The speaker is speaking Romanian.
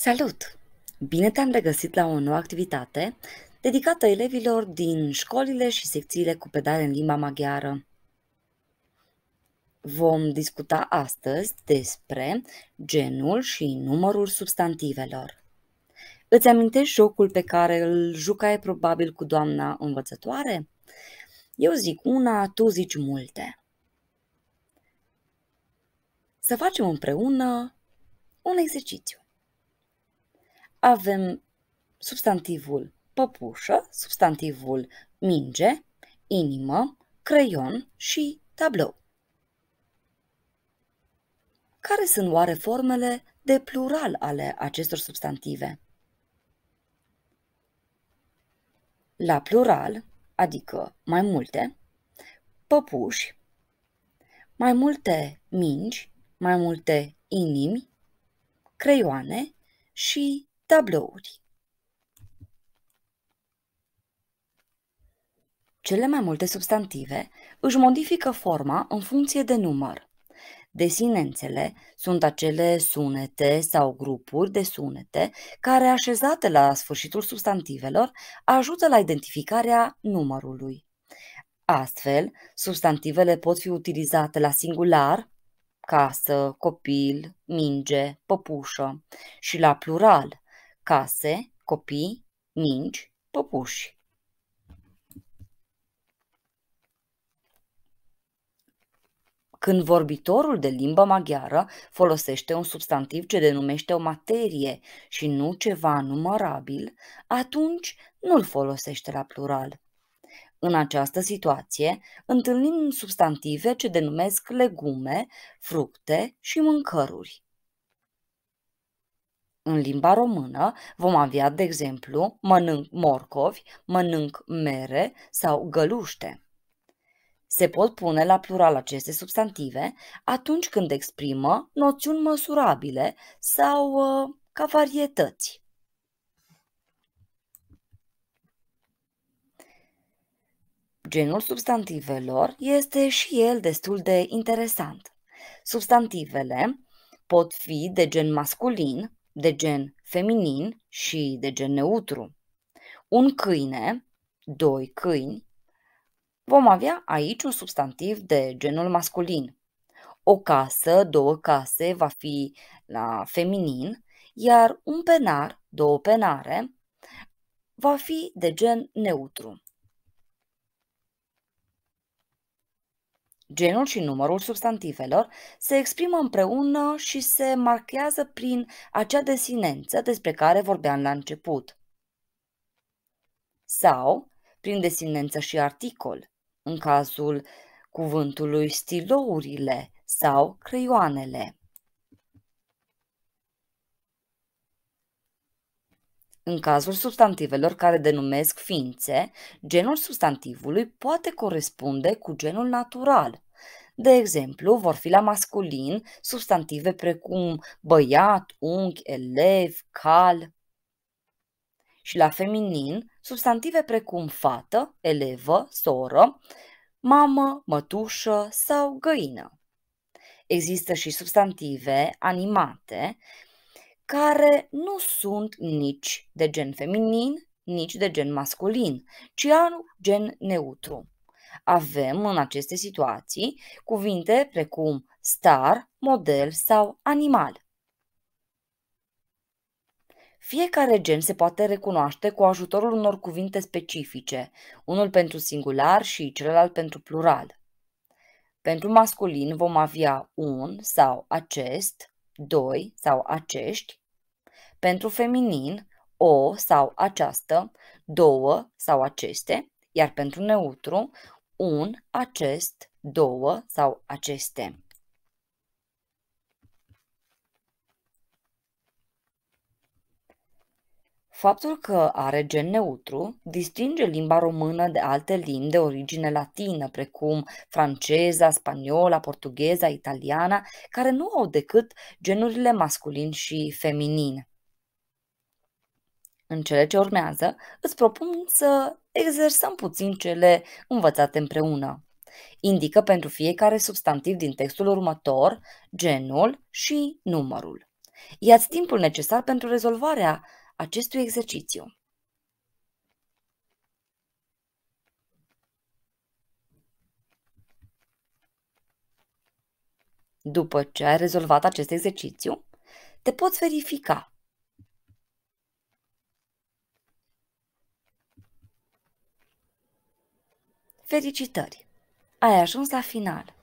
Salut! Bine te-am regăsit la o nouă activitate dedicată elevilor din școlile și secțiile cu pedale în limba maghiară. Vom discuta astăzi despre genul și numărul substantivelor. Îți amintești jocul pe care îl jucai probabil cu doamna învățătoare? Eu zic una, tu zici multe. Să facem împreună un exercițiu avem substantivul păpușă, substantivul minge, inimă, creion și tablou. Care sunt oare formele de plural ale acestor substantive? La plural, adică mai multe, păpuși, mai multe mingi, mai multe inimi, creioane și tablouri. Cele mai multe substantive își modifică forma în funcție de număr. Desinențele sunt acele sunete sau grupuri de sunete care, așezate la sfârșitul substantivelor, ajută la identificarea numărului. Astfel, substantivele pot fi utilizate la singular, casă, copil, minge, păpușă și la plural, case, copii, mingi, păpuși. Când vorbitorul de limba maghiară folosește un substantiv ce denumește o materie și nu ceva numărabil, atunci nu-l folosește la plural. În această situație, întâlnim substantive ce denumesc legume, fructe și mâncăruri. În limba română vom avea, de exemplu, mănânc morcovi, mănânc mere sau găluște. Se pot pune la plural aceste substantive atunci când exprimă noțiuni măsurabile sau uh, ca varietăți. Genul substantivelor este și el destul de interesant. Substantivele pot fi de gen masculin, de gen feminin și de gen neutru. Un câine, doi câini, vom avea aici un substantiv de genul masculin. O casă, două case va fi la feminin, iar un penar, două penare, va fi de gen neutru. Genul și numărul substantivelor se exprimă împreună și se marchează prin acea desinență despre care vorbeam la început. Sau prin desinență și articol, în cazul cuvântului stilourile sau creioanele. În cazul substantivelor care denumesc ființe, genul substantivului poate corespunde cu genul natural. De exemplu, vor fi la masculin substantive precum băiat, unchi, elev, cal. Și la feminin, substantive precum fată, elevă, soră, mamă, mătușă sau găină. Există și substantive animate care nu sunt nici de gen feminin, nici de gen masculin, ci au gen neutru. Avem în aceste situații cuvinte precum star, model sau animal. Fiecare gen se poate recunoaște cu ajutorul unor cuvinte specifice, unul pentru singular și celălalt pentru plural. Pentru masculin vom avea un sau acest, doi sau acești, pentru feminin, o sau aceasta, două sau aceste, iar pentru neutru, un, acest, două sau aceste. Faptul că are gen neutru distinge limba română de alte limbi de origine latină, precum franceza, spaniola, portugheza, italiana, care nu au decât genurile masculin și feminin. În cele ce urmează, îți propun să exersăm puțin cele învățate împreună. Indică pentru fiecare substantiv din textul următor genul și numărul. Iați timpul necesar pentru rezolvarea acestui exercițiu. După ce ai rezolvat acest exercițiu, te poți verifica Felicitări! Ai ajuns la final!